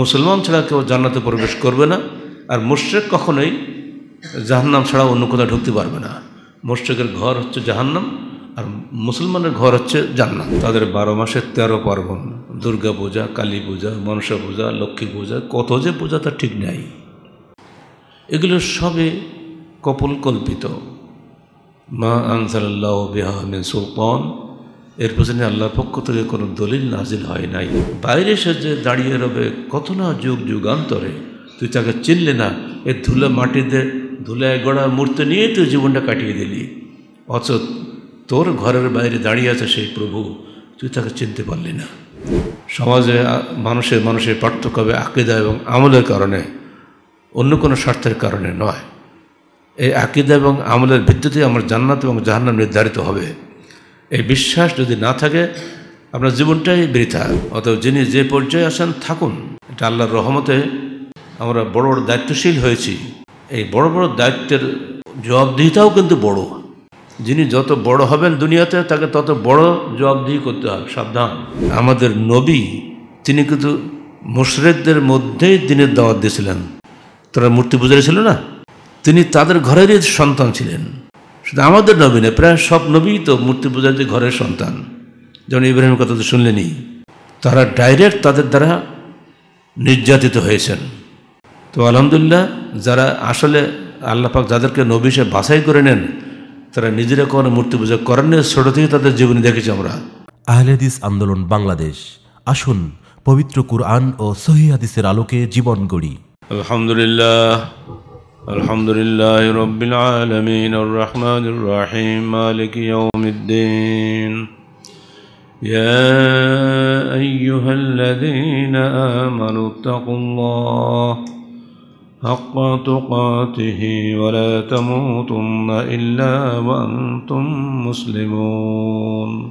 মুসলমান ছাড়া কেউ জান্নাতে প্রবেশ করবে না আর মুশ্রেক কখনোই জাহান্নাম ছাড়া অন্য কোথাও ঢুকতে পারবে না মুশ্রেকের ঘর হচ্ছে জাহান্নাম আর মুসলমানের ঘর হচ্ছে জান্নাম তাদের বারো মাসের তেরো পার্বণ দুর্গা পূজা কালী পূজা মনসা পূজা লক্ষ্মী পূজা কত যে পূজা তা ঠিক নাই এগুলো সবে কপল কল্পিত মা আনসাল্লাহ বিহা সুলতান এর পেছনে আল্লাহর পক্ষ থেকে কোনো দলিল নাজিল হয় নাই বাইরে সে যে দাঁড়িয়ে রবে কত না যুগ যুগান্তরে তুই তাকে চিনলে না এ ধুলে মাটিতে ধুলে গড়া মূর্তি নিয়ে তুই জীবনটা কাটিয়ে দিলি অথচ তোর ঘরের বাইরে দাঁড়িয়ে আছে সেই প্রভু তুই তাকে চিনতে পারলি না সমাজে মানুষের মানুষের পার্থক্য হবে আকিদা এবং আমলের কারণে অন্য কোনো স্বার্থের কারণে নয় এই আকিদা এবং আমলের ভিত্তিতে আমার জান্নাত এবং জাহান্নাম নির্ধারিত হবে এই বিশ্বাস যদি না থাকে আপনার জীবনটাই বৃথা অতএব যিনি যে পর্যায়ে আসেন থাকুন এটা আল্লাহর রহমতে আমরা বড় বড় দায়িত্বশীল হয়েছি এই বড় বড় দায়িত্বের জবাবদিহিতাও কিন্তু বড় যিনি যত বড় হবেন দুনিয়াতে তাকে তত বড় জবাবদিহি করতে হবে সাবধান আমাদের নবী তিনি কিন্তু মুশরেকদের মধ্যেই দিনের দাওয়াত দিয়েছিলেন তারা মূর্তি পূজারী ছিল না তিনি তাদের ঘরেরই সন্তান ছিলেন শুধু আমাদের নবী না প্রায় সব নবী তো মূর্তি পূজার যে ঘরের সন্তান যেমন ইব্রাহিমের কথা তো শুনলেনি তারা ডাইরেক্ট তাদের দ্বারা নির্যাতিত হয়েছেন তো আলহামদুলিল্লাহ যারা আসলে আল্লাপাক যাদেরকে নবী সে বাছাই করে নেন তারা নিজেরা কোনো মূর্তি পূজা করেন ছোটো থেকে তাদের জীবনে দেখেছি আমরা আহলেদিস আন্দোলন বাংলাদেশ আসুন পবিত্র কুরআন ও সহি হাদিসের আলোকে জীবন গড়ি আলহামদুলিল্লাহ الحمد لله رب العالمين الرحمن الرحيم مالك يوم الدين يا أيها الذين آمنوا اتقوا الله حق تقاته ولا تموتن إلا وأنتم مسلمون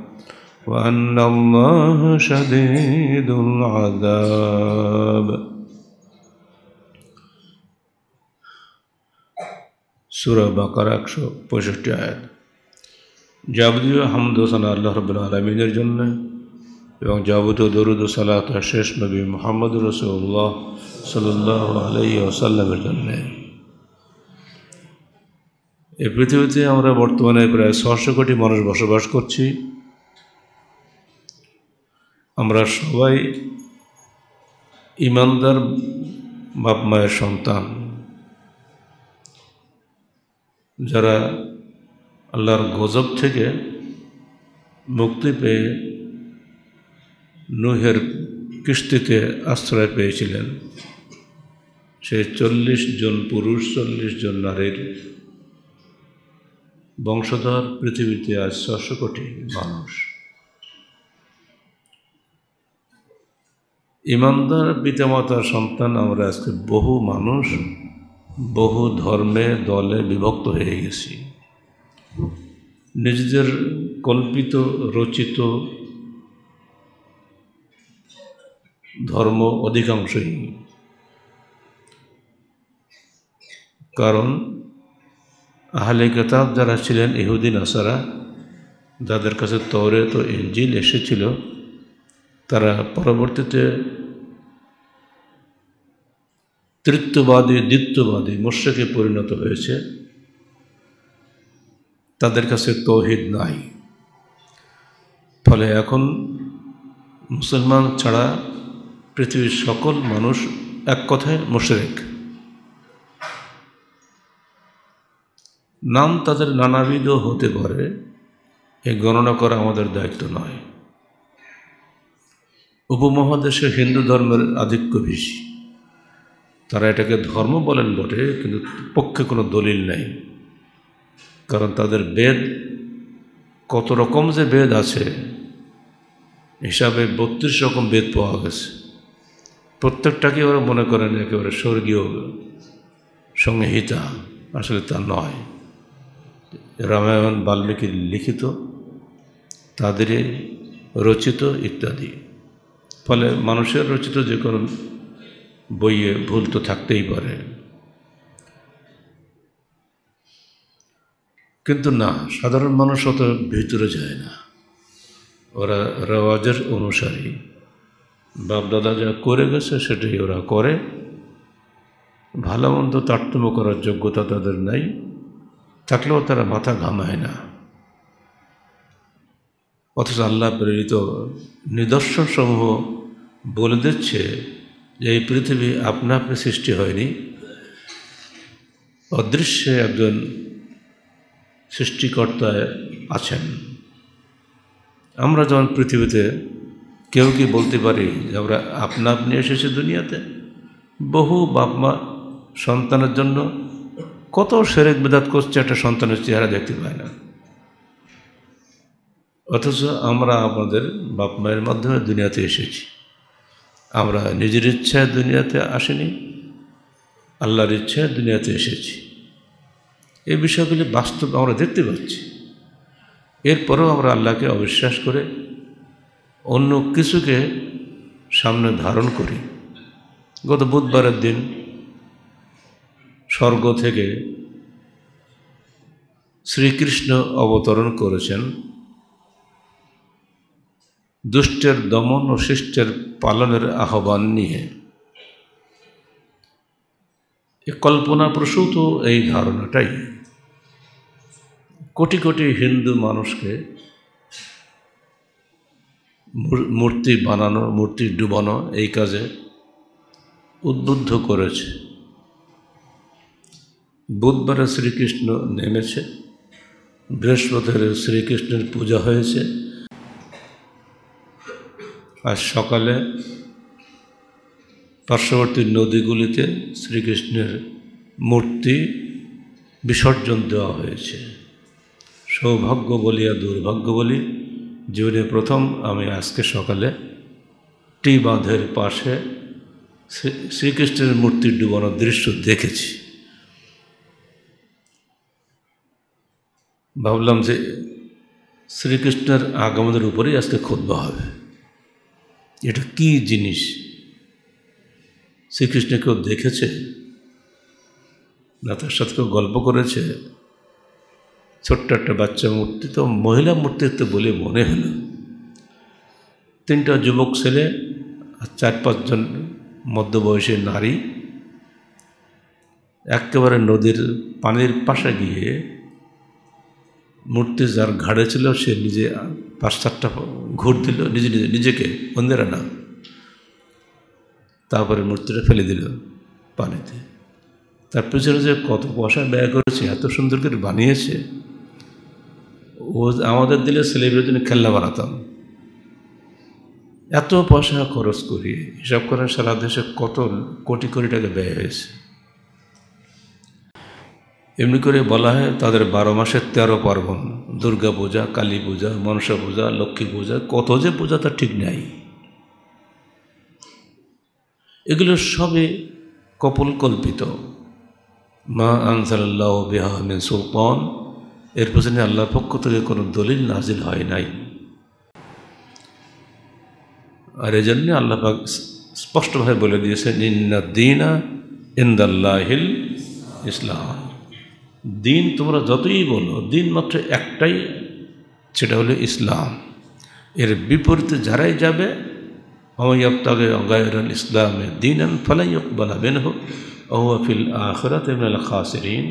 وأن الله شديد العذاب সুরা বাকার একশো পঁয়ষট্টি আয়াত যাবতীয় হামদোসানা আল্লাহ রবুল আলমিনের জন্য এবং যাবতীয় দরুদ সালাত শেষ নবী মোহাম্মদ রসুল্লাহ সাল্লাহ আলাই ওসাল্লামের জন্য এই পৃথিবীতে আমরা বর্তমানে প্রায় ছশো কোটি মানুষ বসবাস করছি আমরা সবাই ইমানদার বাপ মায়ের সন্তান যারা আল্লাহর গজব থেকে মুক্তি পেয়ে নুহের কিস্তিতে আশ্রয় পেয়েছিলেন সে চল্লিশ জন পুরুষ চল্লিশ জন নারীর বংশধর পৃথিবীতে আজ ছশো কোটি মানুষ ইমানদার পিতামাতার সন্তান আমরা আজকে বহু মানুষ বহু ধর্মে দলে বিভক্ত হয়ে গেছি নিজেদের কল্পিত রচিত ধর্ম অধিকাংশই কারণ আহলে কেতাব যারা ছিলেন ইহুদিন আসারা যাদের কাছে তরে তো ইঞ্জিল এসেছিল তারা পরবর্তীতে তৃত্ববাদী দ্বিত্ববাদী মোর্শেকে পরিণত হয়েছে তাদের কাছে তৌহিদ নাই ফলে এখন মুসলমান ছাড়া পৃথিবীর সকল মানুষ এক কথায় মোশরেক নাম তাদের নানাবিধ হতে পারে এ গণনা করা আমাদের দায়িত্ব নয় উপমহাদেশে হিন্দু ধর্মের আধিক্য বেশি তারা এটাকে ধর্ম বলেন বটে কিন্তু পক্ষে কোনো দলিল নাই কারণ তাদের বেদ কত রকম যে বেদ আছে হিসাবে বত্রিশ রকম বেদ পাওয়া গেছে প্রত্যেকটাকে ওরা মনে করেন একেবারে স্বর্গীয় সংহিতা আসলে তা নয় রামায়ণ বাল্মীকির লিখিত তাদের রচিত ইত্যাদি ফলে মানুষের রচিত যে কোনো বইয়ে ভুল তো থাকতেই পারে কিন্তু না সাধারণ মানুষ অত ভিতরে যায় না ওরা রেওয়াজের অনুসারী বাপদাদা যা করে গেছে সেটাই ওরা করে ভালো মন্দ তারতম্য করার যোগ্যতা তাদের নাই থাকলেও তারা মাথা ঘামায় না অথচ আল্লাহ প্রেরিত নিদর্শনসমূহ বলে দিচ্ছে যে এই পৃথিবী আপনা আপনি সৃষ্টি হয়নি অদৃশ্যে একজন সৃষ্টিকর্তায় আছেন আমরা যখন পৃথিবীতে কেউ কি বলতে পারি যে আমরা আপনা আপনি এসেছি দুনিয়াতে বহু বাপ মা সন্তানের জন্য কত সেরেক বেদাত করছে একটা সন্তানের চেহারা দেখতে পায় না অথচ আমরা আমাদের বাপ মায়ের মাধ্যমে দুনিয়াতে এসেছি আমরা নিজের ইচ্ছায় দুনিয়াতে আসিনি আল্লাহর ইচ্ছায় দুনিয়াতে এসেছি এই বিষয়গুলি বাস্তব আমরা দেখতে পাচ্ছি এরপরেও আমরা আল্লাহকে অবিশ্বাস করে অন্য কিছুকে সামনে ধারণ করি গত বুধবারের দিন স্বর্গ থেকে শ্রীকৃষ্ণ অবতরণ করেছেন দুষ্টের দমন ও শিষ্টের পালনের আহ্বান নিয়ে কল্পনা প্রসূত এই ধারণাটাই কোটি কোটি হিন্দু মানুষকে মূর্তি বানানো মূর্তি ডুবানো এই কাজে উদ্বুদ্ধ করেছে বুধবারে শ্রীকৃষ্ণ নেমেছে বৃহস্পতির শ্রীকৃষ্ণের পূজা হয়েছে আজ সকালে পার্শ্ববর্তী নদীগুলিতে শ্রীকৃষ্ণের মূর্তি বিসর্জন দেওয়া হয়েছে সৌভাগ্য বলি আর দুর্ভাগ্য বলি জীবনে প্রথম আমি আজকে সকালে টি বাঁধের পাশে শ্রীকৃষ্ণের মূর্তি ডুবানোর দৃশ্য দেখেছি ভাবলাম যে শ্রীকৃষ্ণের আগমনের উপরেই আজকে ক্ষুদ্র হবে এটা কি জিনিস শ্রীকৃষ্ণ কেউ দেখেছে না তার সাথে কেউ গল্প করেছে ছোট্ট একটা বাচ্চা মূর্তি তো মহিলা তো বলে মনে হলো তিনটা যুবক ছেলে আর চার পাঁচজন মধ্যবয়সী নারী একেবারে নদীর পানির পাশে গিয়ে মূর্তি যার ঘাড়ে ছিল সে নিজে পাঁচ চারটা ঘুর দিল নিজে নিজে নিজেকে অন্যেরা না তারপরে মূর্তিটা ফেলে দিল পানিতে তার পিছনে যে কত পয়সা ব্যয় করেছে এত সুন্দর করে বানিয়েছে ও আমাদের দিলে সেলিব্রিটি জন্য খেলনা বানাতাম এত পয়সা খরচ করি হিসাব করেন সারা দেশে কত কোটি কোটি টাকা ব্যয় হয়েছে এমনি করে বলা হয় তাদের বারো মাসের তেরো পার্বণ দুর্গা পূজা কালী পূজা মনসা পূজা লক্ষ্মী পূজা কত যে পূজা তা ঠিক নাই এগুলো সবে কপল কল্পিত মা আনসাল্লাহ বিহামিন সুলতান এর পেছনে আল্লাহর পক্ষ থেকে কোনো দলিল নাজিল হয় নাই আর এই জন্যে আল্লাপাক স্পষ্টভাবে বলে দিয়েছেন ইন্না দিনা ইন্দাল্লাহিল ইসলাম দিন তোমরা যতই বলো দিন মাত্র একটাই সেটা হলো ইসলাম এর বিপরীতে যারাই যাবে অমাইয়াবতাগে গায়রুল ইসলামে দিন আন বেন হোক ওয়াফিল আখরাত ইমনাল খাসিরিন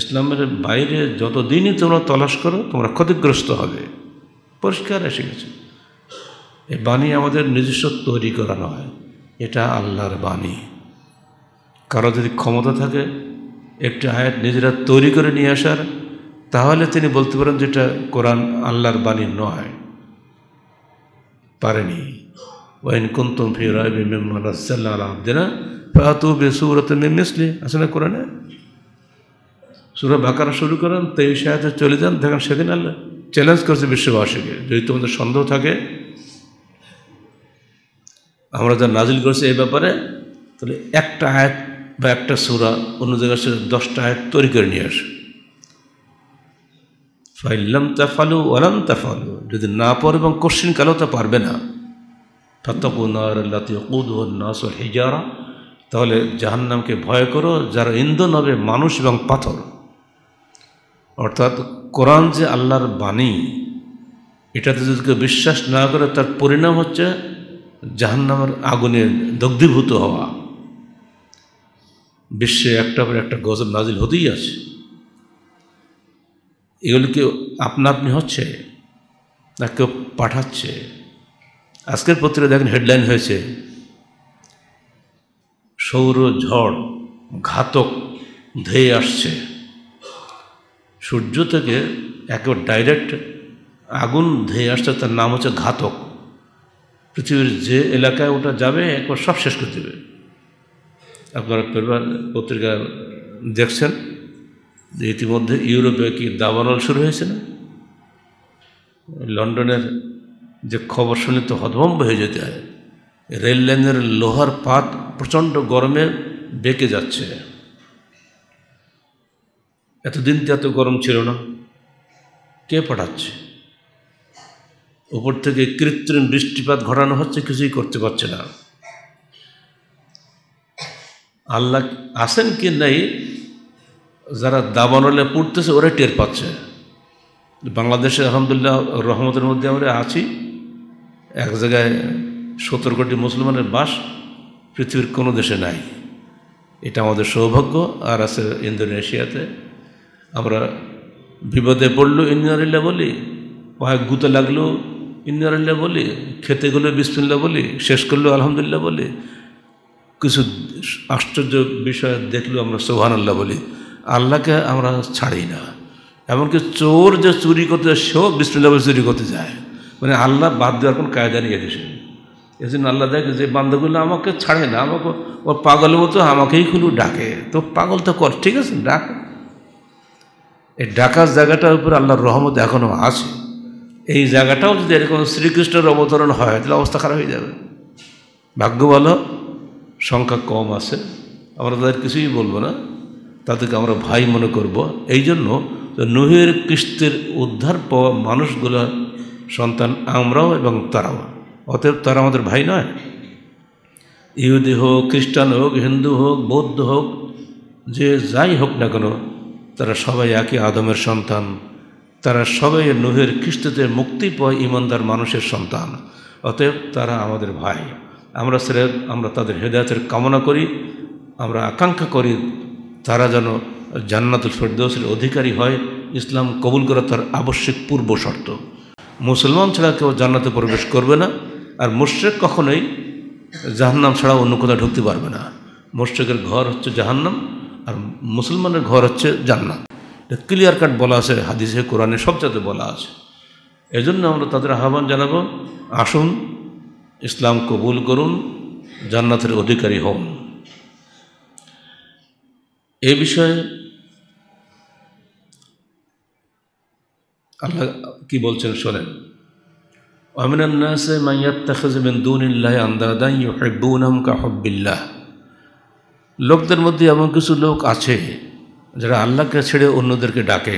ইসলামের বাইরে যত দিনই তোমরা তলাশ করো তোমরা ক্ষতিগ্রস্ত হবে পরিষ্কার এসে গেছে এই বাণী আমাদের নিজস্ব তৈরি করা নয় এটা আল্লাহর বাণী কারো যদি ক্ষমতা থাকে একটি আয়াত নিজেরা তৈরি করে নিয়ে আসার তাহলে তিনি বলতে পারেন যেটা কোরআন আল্লাহর বাণী নয় পারেনি ওয়াইন কুন্তম ফি রাবি মিম্মানাজ্জাল্লা আলা আব্দিনা ফাতু বি মিন মিসলি আছে না কোরআনে সূরা বাকারা শুরু করেন তেইশ সাহায্যে চলে যান দেখেন সেদিন আল্লাহ চ্যালেঞ্জ করছে বিশ্ববাসীকে যদি তোমাদের সন্দেহ থাকে আমরা যা নাজিল করছি এই ব্যাপারে তাহলে একটা আয়াত বা একটা সুরা অন্য জায়গায় সে দশটা আয়াত তৈরি করে নিয়ে আসে ফাইল্লাম তাফালু ওয়ালাম তাফালু যদি না পড়ে এবং কোশ্চিন কালেও তা পারবে না ফাতকুনাস হিজারা তাহলে জাহান্নামকে ভয় করো যারা ইন্ধন হবে মানুষ এবং পাথর অর্থাৎ কোরআন যে আল্লাহর বাণী এটাতে যদি কেউ বিশ্বাস না করে তার পরিণাম হচ্ছে জাহান্নামের আগুনে দগ্ধীভূত হওয়া বিশ্বে একটা পর একটা গজব নাজিল হতেই আছে এগুলিকে আপনা আপনি হচ্ছে না কেউ পাঠাচ্ছে আজকের পত্রিকা দেখেন হেডলাইন হয়েছে সৌর ঝড় ঘাতক ধেয়ে আসছে সূর্য থেকে একেবারে ডাইরেক্ট আগুন ধেয়ে আসছে তার নাম হচ্ছে ঘাতক পৃথিবীর যে এলাকায় ওটা যাবে একবার সব শেষ করে দেবে আপনারা পেপার পত্রিকা দেখছেন যে ইতিমধ্যে ইউরোপে কি দাবানল শুরু হয়েছে না লন্ডনের যে খবর শুনে তো হতভম্ব হয়ে যেতে হয় রেল লাইনের লোহার পাত প্রচণ্ড গরমে বেঁকে যাচ্ছে এতদিন তো এত গরম ছিল না কে পাঠাচ্ছে উপর থেকে কৃত্রিম বৃষ্টিপাত ঘটানো হচ্ছে কিছুই করতে পারছে না আল্লাহ আছেন কি নাই যারা দাবানলে পড়তেছে ওরা টের পাচ্ছে বাংলাদেশে আলহামদুলিল্লাহ রহমতের মধ্যে আমরা আছি এক জায়গায় সতেরো কোটি মুসলমানের বাস পৃথিবীর কোনো দেশে নাই এটা আমাদের সৌভাগ্য আর আছে ইন্দোনেশিয়াতে আমরা বিপদে পড়লো ইন্দিয়ারিল্লা বলি পায়ে গুতে লাগলো ইন্দিয়ারিল্লা বলি খেতে গেলো বিসমিল্লা বলি শেষ করলো আলহামদুলিল্লাহ বলি কিছু আশ্চর্য বিষয় দেখলেও আমরা সোহান আল্লাহ বলি আল্লাহকে আমরা ছাড়ি না এমনকি চোর যে চুরি করতে যায় সেও বিসমুল্লাহ চুরি করতে যায় মানে আল্লাহ বাদ দেওয়ার কোনো কায়দা নিয়ে গেছে এই জন্য আল্লাহ দেখে যে বান্ধবগুলো আমাকে ছাড়ে না আমাকে ওর পাগল মতো আমাকেই খুলু ডাকে তো পাগল তো কর ঠিক আছে ডাক এই ডাকার জায়গাটার উপর আল্লাহর রহমত এখনও আছে এই জায়গাটাও যদি এরকম শ্রীকৃষ্ণের অবতরণ হয় তাহলে অবস্থা খারাপ হয়ে যাবে ভাগ্য বলো সংখ্যা কম আছে আমরা তাদের কিছুই বলবো না তাদেরকে আমরা ভাই মনে করব এই জন্য নহের কৃষ্টের উদ্ধার পাওয়া মানুষগুলো সন্তান আমরাও এবং তারাও অতএব তারা আমাদের ভাই নয় ইহুদি হোক খ্রিস্টান হোক হিন্দু হোক বৌদ্ধ হোক যে যাই হোক না কেন তারা সবাই একই আদমের সন্তান তারা সবাই নুহের খ্রিস্টদের মুক্তি পায় ইমানদার মানুষের সন্তান অতএব তারা আমাদের ভাই আমরা সেরে আমরা তাদের হৃদয়তের কামনা করি আমরা আকাঙ্ক্ষা করি তারা যেন জান্নাতুল ফেরদৌসের অধিকারী হয় ইসলাম কবুল করা তার আবশ্যিক পূর্ব শর্ত মুসলমান ছাড়া কেউ জান্নাতে প্রবেশ করবে না আর মুশ্রেক কখনোই জাহান্নাম ছাড়া অন্য কোথাও ঢুকতে পারবে না মুশ্রেকের ঘর হচ্ছে জাহান্নাম আর মুসলমানের ঘর হচ্ছে জান্নাত এটা ক্লিয়ার কাট বলা আছে হাদিসে কোরআনে সবচাতে বলা আছে এজন্য আমরা তাদের আহ্বান জানাবো আসুন ইসলাম কবুল করুন জান্নাতের অধিকারী হন এ বিষয়ে আল্লাহ কি বলছেন শোনেন লোকদের মধ্যে এমন কিছু লোক আছে যারা আল্লাহকে ছেড়ে অন্যদেরকে ডাকে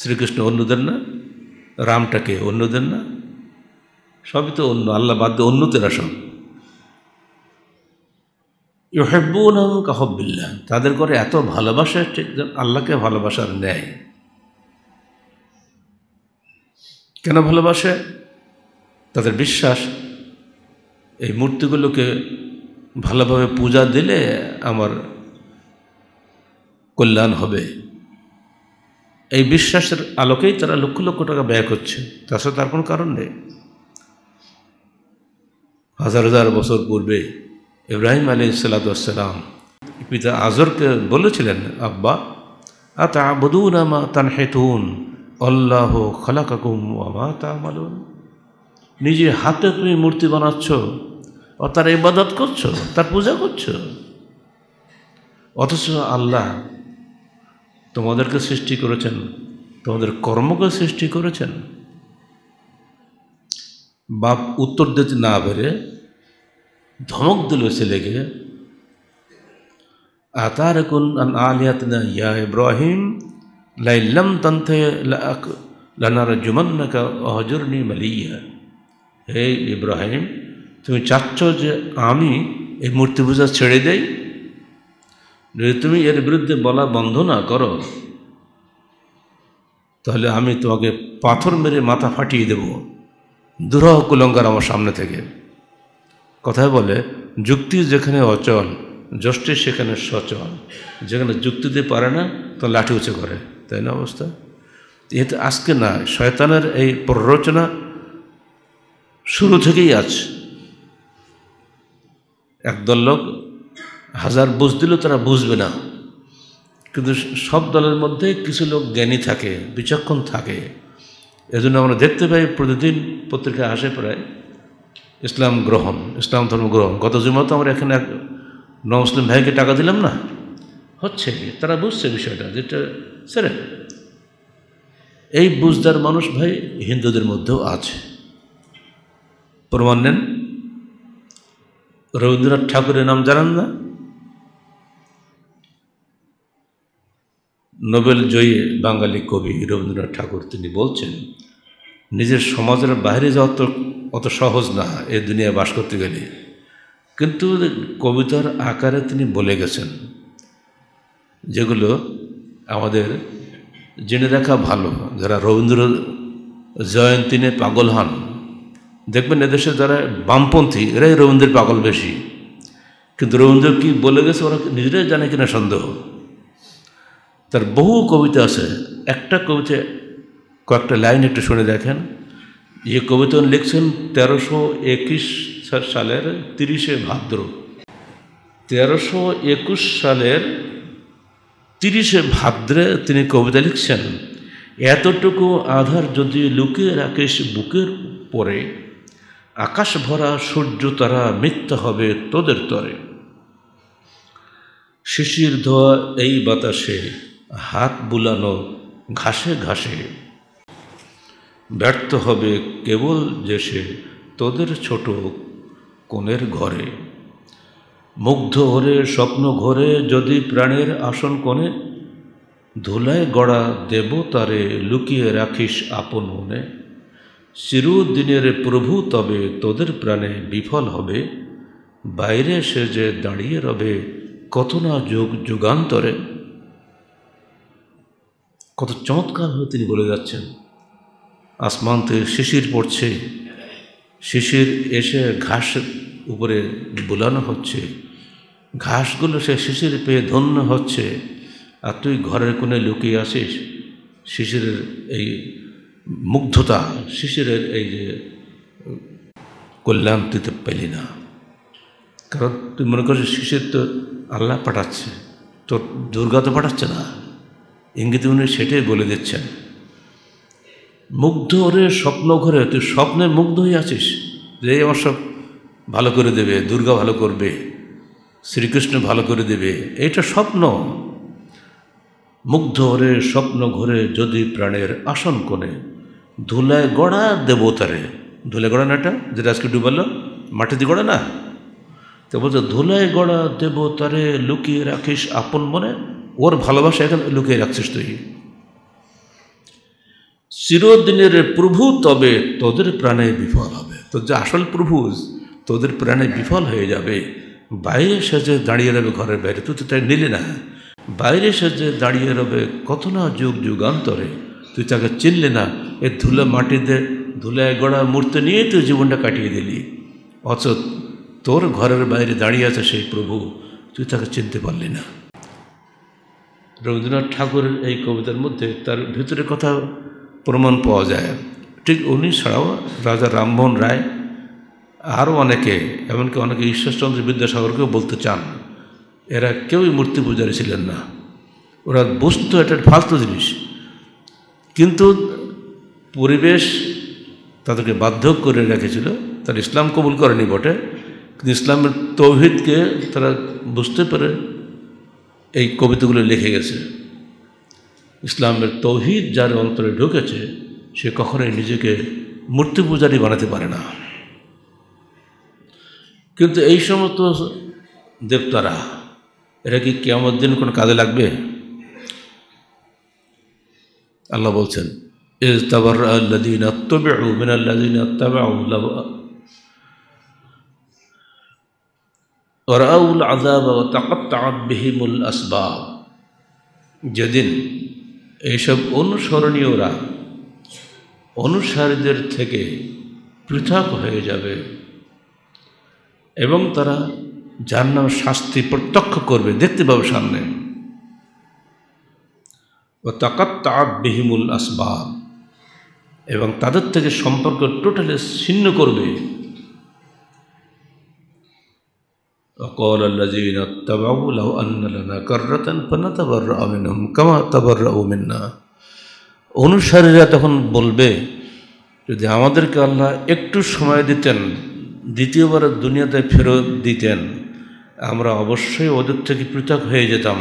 শ্রীকৃষ্ণ অন্যদের না রামটাকে অন্যদের না সবই তো অন্য আল্লাহ বাদ দিয়ে তেরা সব ইহেব্বুন তাদের করে এত ভালোবাসা ঠিক আল্লাহকে ভালোবাসার নেয় কেন ভালোবাসে তাদের বিশ্বাস এই মূর্তিগুলোকে ভালোভাবে পূজা দিলে আমার কল্যাণ হবে এই বিশ্বাসের আলোকেই তারা লক্ষ লক্ষ টাকা ব্যয় করছে তাছাড়া তার কোনো কারণ নেই হাজার হাজার বছর পূর্বে ইব্রাহিম আলী সাল্লাতাম পিতা আজরকে বলেছিলেন আব্বা আতা আবদুন আমা তান হেতুন অল্লাহ খলাকাকুম আমা তা নিজের নিজে হাতে তুমি মূর্তি বানাচ্ছ ও তার ইবাদত করছো তার পূজা করছো অথচ আল্লাহ তোমাদেরকে সৃষ্টি করেছেন তোমাদের কর্মকে সৃষ্টি করেছেন বাপ উত্তর দিতে না পেরে ধমক দিল ছেলেকে আতার কুন আলিয়াতনা ইয়া ইব্রাহিম লাইল্লাম তন্থে লানার জুমান্নাকা অহজুরনি মালিয়া হে ইব্রাহিম তুমি চাচ্ছ যে আমি এই মূর্তি পূজা ছেড়ে দেই যদি তুমি এর বিরুদ্ধে বলা বন্ধ না করো তাহলে আমি তোমাকে পাথর মেরে মাথা ফাটিয়ে দেবো দুরহ কুলঙ্কার আমার সামনে থেকে কথায় বলে যুক্তি যেখানে অচল যষ্টি সেখানে সচল যেখানে যুক্তিতে পারে না তো লাঠি উঁচু করে তাই না অবস্থা এতে আজকে না শয়তানের এই প্ররোচনা শুরু থেকেই আছে একদল লোক হাজার বুঝ দিলেও তারা বুঝবে না কিন্তু সব দলের মধ্যে কিছু লোক জ্ঞানী থাকে বিচক্ষণ থাকে এজন্য আমরা দেখতে পাই প্রতিদিন পত্রিকায় আসে প্রায় ইসলাম গ্রহণ ইসলাম ধর্ম গ্রহণ গত জুমা তো আমরা এখানে এক মুসলিম ভাইকে টাকা দিলাম না হচ্ছে তারা বুঝছে বিষয়টা যেটা সেরে এই বুঝদার মানুষ ভাই হিন্দুদের মধ্যেও আছে প্রমাণ নেন রবীন্দ্রনাথ ঠাকুরের নাম জানান না নোবেল জয়ী বাঙালি কবি রবীন্দ্রনাথ ঠাকুর তিনি বলছেন নিজের সমাজের বাইরে যাওয়া তো অত সহজ না এ দুনিয়া বাস করতে গেলে কিন্তু কবিতার আকারে তিনি বলে গেছেন যেগুলো আমাদের জেনে রাখা ভালো যারা রবীন্দ্র জয়ন্তী নিয়ে পাগল হন দেখবেন এদেশে যারা বামপন্থী এরাই রবীন্দ্রের পাগল বেশি কিন্তু রবীন্দ্র কী বলে গেছে ওরা নিজেরাই জানে কিনা সন্দেহ তার বহু কবিতা আছে একটা কবিতা কয়েকটা লাইন একটু শুনে দেখেন যে কবিতা লিখছেন তেরোশো একুশ সালের তিরিশে ভাদ্র তেরোশো একুশ সালের তিরিশে ভাদ্রে তিনি কবিতা লিখছেন এতটুকু আধার যদি লুকিয়ে রাখিস বুকের পরে আকাশ ভরা সূর্য তারা মিথ্যা হবে তোদের তরে শিশির ধোয়া এই বাতাসে হাত বুলানো ঘাসে ঘাসে ব্যর্থ হবে কেবল যে সে তোদের ছোট কোণের ঘরে মুগ্ধ হরে স্বপ্ন ঘরে যদি প্রাণের আসন কোণে ধুলায় গড়া দেব তারে লুকিয়ে রাখিস আপন মনে চিরুদ্দিনের প্রভু তবে তোদের প্রাণে বিফল হবে বাইরে সে যে দাঁড়িয়ে রবে কত না যুগ যুগান্তরে কত চমৎকার হয়ে তিনি বলে যাচ্ছেন আসমান থেকে শিশির পড়ছে শিশির এসে ঘাস উপরে বোলানো হচ্ছে ঘাসগুলো সে শিশির পেয়ে ধন্য হচ্ছে আর তুই ঘরের কোণে লুকিয়ে আসিস শিশিরের এই মুগ্ধতা শিশিরের এই যে কল্যাণ তুই তো পেলি না কারণ তুই মনে করছিস শিশির তো আল্লাহ পাঠাচ্ছে তোর দুর্গা তো পাঠাচ্ছে না ইঙ্গিতে উনি সেটাই বলে দিচ্ছেন মুগ্ধ ওরে স্বপ্ন ঘরে তুই স্বপ্নে মুগ্ধ হয়ে আছিস যে আমার সব ভালো করে দেবে দুর্গা ভালো করবে শ্রীকৃষ্ণ ভালো করে দেবে এটা স্বপ্ন মুগ্ধ হরে স্বপ্ন ঘরে যদি প্রাণের আসন কোণে ধুলায় গড়া দেবতারে ধুলে গড়া না এটা যেটা আজকে ডুবালো মাটিতে গড়া না তো বলছে ধুলায় গড়া দেবতারে লুকিয়ে রাখিস আপন মনে ওর ভালোবাসা এখন লুকিয়ে রাখছিস তুই চিরদিনের প্রভু তবে তোদের প্রাণে বিফল হবে তোর যে আসল প্রভু তোদের প্রাণে বিফল হয়ে যাবে বাইরে সেজে দাঁড়িয়ে রবে ঘরের বাইরে তুই তো তাই নিলি না বাইরে সেজে দাঁড়িয়ে রবে কত না যুগ যুগান্তরে তুই তাকে চিনলি না এ ধুলো মাটিতে ধুলে গড়া মূর্তি নিয়ে তুই জীবনটা কাটিয়ে দিলি অথচ তোর ঘরের বাইরে দাঁড়িয়ে আছে সেই প্রভু তুই তাকে চিনতে পারলি না রবীন্দ্রনাথ ঠাকুরের এই কবিতার মধ্যে তার ভিতরে কথা প্রমাণ পাওয়া যায় ঠিক উনি ছাড়াও রাজা রামমোহন রায় আরও অনেকে এমনকি অনেকে ঈশ্বরচন্দ্র বিদ্যাসাগরকেও বলতে চান এরা কেউই মূর্তি পূজারী ছিলেন না ওরা বুঝত এটা ফালতু জিনিস কিন্তু পরিবেশ তাদেরকে বাধ্য করে রেখেছিল তারা ইসলাম কবুল করেনি বটে কিন্তু ইসলামের তৌহিদকে তারা বুঝতে পেরে এই কবিতাগুলো লিখে গেছে ইসলামের তৌহিদ যার অন্তরে ঢুকেছে সে কখনোই নিজেকে মূর্তি পূজারই বানাতে পারে না কিন্তু এই সমস্ত দেবতারা এরা কি কেমন দিন কোনো কাজে লাগবে আল্লাহ বলছেন ওরাউল আজাব ও আসবাব যেদিন এইসব অনুসরণীয়রা অনুসারীদের থেকে পৃথক হয়ে যাবে এবং তারা নাম শাস্তি প্রত্যক্ষ করবে দেখতে পাবে সামনে ও তাকাত বিহিমুল আসবাব এবং তাদের থেকে সম্পর্ক টোটালি ছিন্ন করবে وقال الذين اتبعوا لو أن لنا كرة فنتبرأ منهم كما تبرأوا منا অনুসারীরা তখন বলবে যদি আমাদেরকে আল্লাহ একটু সময় দিতেন দ্বিতীয়বার দুনিয়াতে ফেরত দিতেন আমরা অবশ্যই ওদের থেকে পৃথক হয়ে যেতাম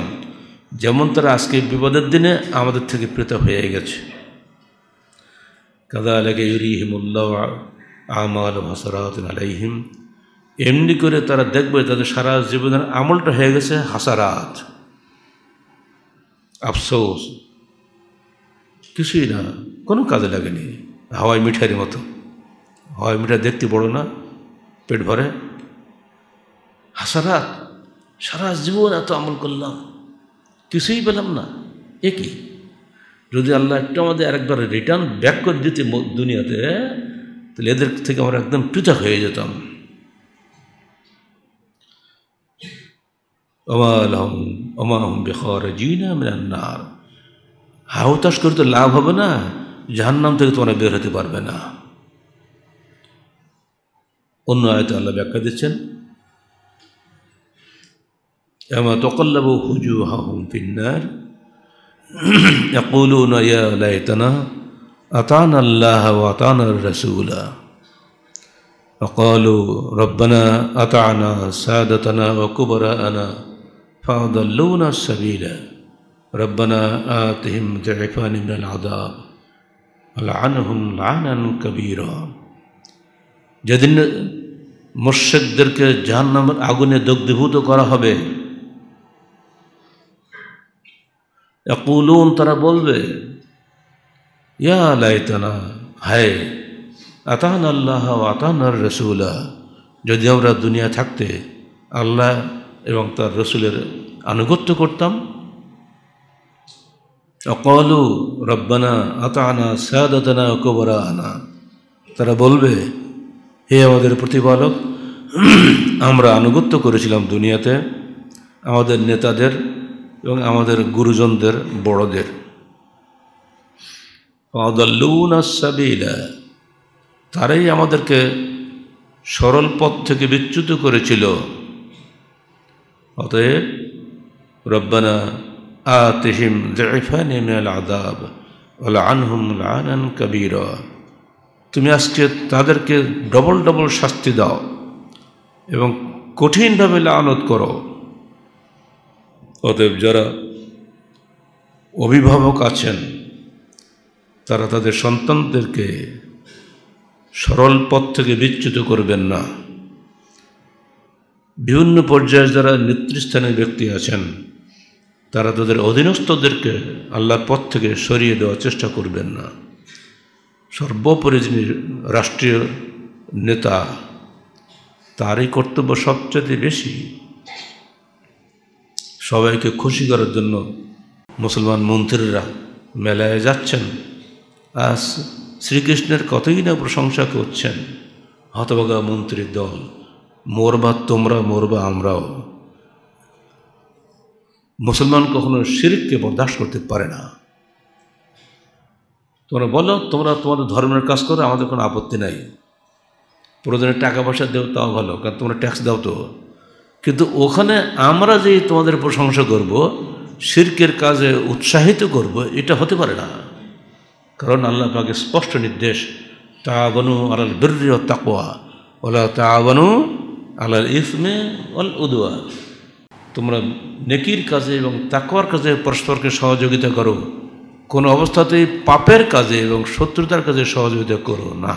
যেমন তারা আজকে বিপদের দিনে আমাদের থেকে পৃথক হয়ে গেছে কাদা লাগে ইউরিহিমুল্লাহ আমাল হসরাত আলাইহিম এমনি করে তারা দেখবে তাদের সারা জীবনের আমলটা হয়ে গেছে হাসারাত আফসোস কিছুই না কোনো কাজে লাগেনি হাওয়াই মিঠাইয়ের মতো হাওয়াই মিঠাই দেখতে বড় না পেট ভরে হাসারাত সারা জীবন এত আমল করলাম কিছুই পেলাম না এ কি যদি আল্লাহ একটু আমাদের আরেকবার রিটার্ন ব্যাক করে দিতে দুনিয়াতে তাহলে এদের থেকে আমরা একদম পৃথক হয়ে যেতাম ওমাহম বেখরজিনা মিনান্নার হাওতাস করে তো লাভ হবে না নাম থেকে তোমরা বের হতে পারবে না অন্য আয়তে আল্লাহ ব্যাখ্যা দিচ্ছেন এমা তকল্লাব হুজু হাহুম ফিন্নার يقولون يا ليتنا أطعنا الله وأطعنا الرسول وقالوا ربنا أطعنا سادتنا وكبراءنا فأضلونا السبيل ربنا آتهم ضعفان من العذاب ولعنهم لعنا كبيرا যেদিন মোর্শেকদেরকে জাহান্নামের আগুনে দগ্ধীভূত করা হবে একুলুন তারা বলবে ইয়া লাইতানা হায় আতান আল্লাহ আতান আর রসুলা যদি আমরা দুনিয়া থাকতে আল্লাহ এবং তার রসুলের আনুগত্য করতাম অকালু রব্বানা আতানা সাদানা কবরা আনা তারা বলবে হে আমাদের প্রতিপালক আমরা আনুগত্য করেছিলাম দুনিয়াতে আমাদের নেতাদের এবং আমাদের গুরুজনদের বড়দের সাবিলা তারাই আমাদেরকে সরল পথ থেকে বিচ্যুত করেছিল অতএব রব্বানা আতিহিম জয়ফান আদাব আনহুম আন কবির তুমি আজকে তাদেরকে ডবল ডবল শাস্তি দাও এবং কঠিনভাবে লানত করো অতএব যারা অভিভাবক আছেন তারা তাদের সন্তানদেরকে সরল পথ থেকে বিচ্যুত করবেন না বিভিন্ন পর্যায়ে যারা নেতৃস্থানের ব্যক্তি আছেন তারা তাদের অধীনস্থদেরকে আল্লাহর পথ থেকে সরিয়ে দেওয়ার চেষ্টা করবেন না সর্বোপরি যিনি রাষ্ট্রীয় নেতা তারই কর্তব্য সবচেয়ে বেশি সবাইকে খুশি করার জন্য মুসলমান মন্ত্রীরা মেলায় যাচ্ছেন আজ শ্রীকৃষ্ণের কতই না প্রশংসা করছেন হতভাগা মন্ত্রীর দল মরবা তোমরা মরবা আমরাও মুসলমান কখনো শিরিককে বরদাস্ত করতে পারে না তোমরা বলো তোমরা তোমাদের ধর্মের কাজ করো আমাদের কোনো আপত্তি নাই প্রয়োজনে টাকা পয়সা দেও তাও ভালো কারণ তোমরা ট্যাক্স দাও তো কিন্তু ওখানে আমরা যে তোমাদের প্রশংসা করব শিরকের কাজে উৎসাহিত করব এটা হতে পারে না কারণ আল্লাহ পাকে স্পষ্ট নির্দেশ বনু আলাল বীর তাকোয়া ওলা বনু আল্লাহর ইসমে অল উদুয়া তোমরা নেকির কাজে এবং তাকওয়ার কাজে পরস্পরকে সহযোগিতা করো কোনো অবস্থাতেই পাপের কাজে এবং শত্রুতার কাজে সহযোগিতা করো না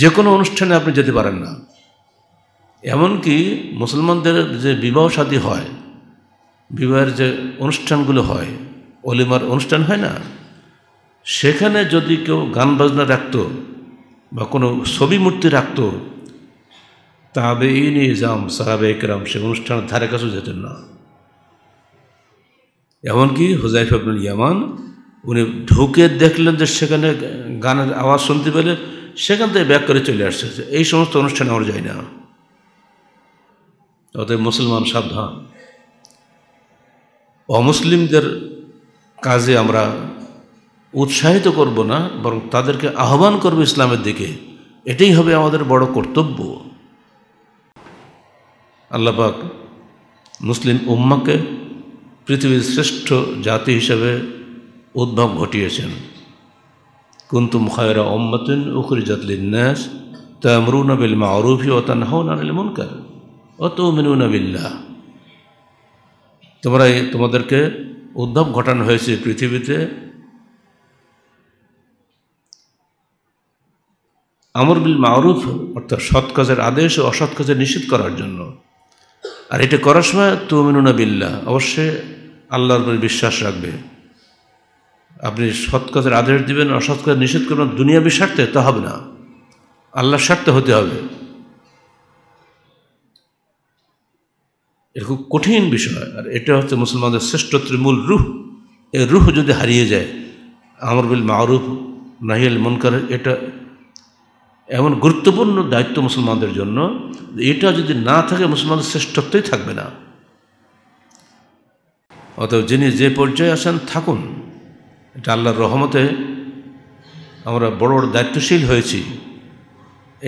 যে কোনো অনুষ্ঠানে আপনি যেতে পারেন না এমনকি মুসলমানদের যে বিবাহ সাথী হয় বিবাহের যে অনুষ্ঠানগুলো হয় অলিমার অনুষ্ঠান হয় না সেখানে যদি কেউ গান বাজনা রাখতো বা কোনো ছবি মূর্তি রাখত তাবে ইনি জাম সাহাবে একরাম সে অনুষ্ঠানের ধারে কাছেও যেতেন না এমনকি হুজাইফ আব্দুল ইয়ামান উনি ঢুকে দেখলেন যে সেখানে গানের আওয়াজ শুনতে পেলে সেখান থেকে ব্যাক করে চলে আসছে এই সমস্ত অনুষ্ঠানে আমার যাই না অতএব মুসলমান সাবধান অমুসলিমদের কাজে আমরা উৎসাহিত করব না বরং তাদেরকে আহ্বান করবো ইসলামের দিকে এটাই হবে আমাদের বড় কর্তব্য আল্লাপাক মুসলিম উম্মাকে পৃথিবীর শ্রেষ্ঠ জাতি হিসেবে উদ্ভব ঘটিয়েছেন কুন্তুম খায়রা ওম্মাতিন উখরিজাত লিন্নাস তামরুন মা অরুফি ও তানহাউন আনিল মুনকার ও তৌমিনুন বিল্লাহ তোমরা তোমাদেরকে উদ্ভব ঘটানো হয়েছে পৃথিবীতে আমর বিল মাওরুফ অর্থাৎ সৎ কাজের আদেশ ও অসৎ কাজের নিষেধ করার জন্য আর এটা করার সময় তুমিনুনা বিল্লা অবশ্যই আল্লাহর উপরে বিশ্বাস রাখবে আপনি সৎ কাজের আদেশ দিবেন অসৎ কাজ নিষেধ করবেন দুনিয়া স্বার্থে তা হবে না আল্লাহর স্বার্থে হতে হবে এটা খুব কঠিন বিষয় আর এটা হচ্ছে মুসলমানদের শ্রেষ্ঠ মূল রুহ এই রুহ যদি হারিয়ে যায় আমর বিল মারুফ নাহিয়াল মনকার এটা এমন গুরুত্বপূর্ণ দায়িত্ব মুসলমানদের জন্য এটা যদি না থাকে মুসলমানদের শ্রেষ্ঠত্বই থাকবে না অতএব যিনি যে পর্যায়ে আসেন থাকুন এটা আল্লাহর রহমতে আমরা বড় বড় দায়িত্বশীল হয়েছি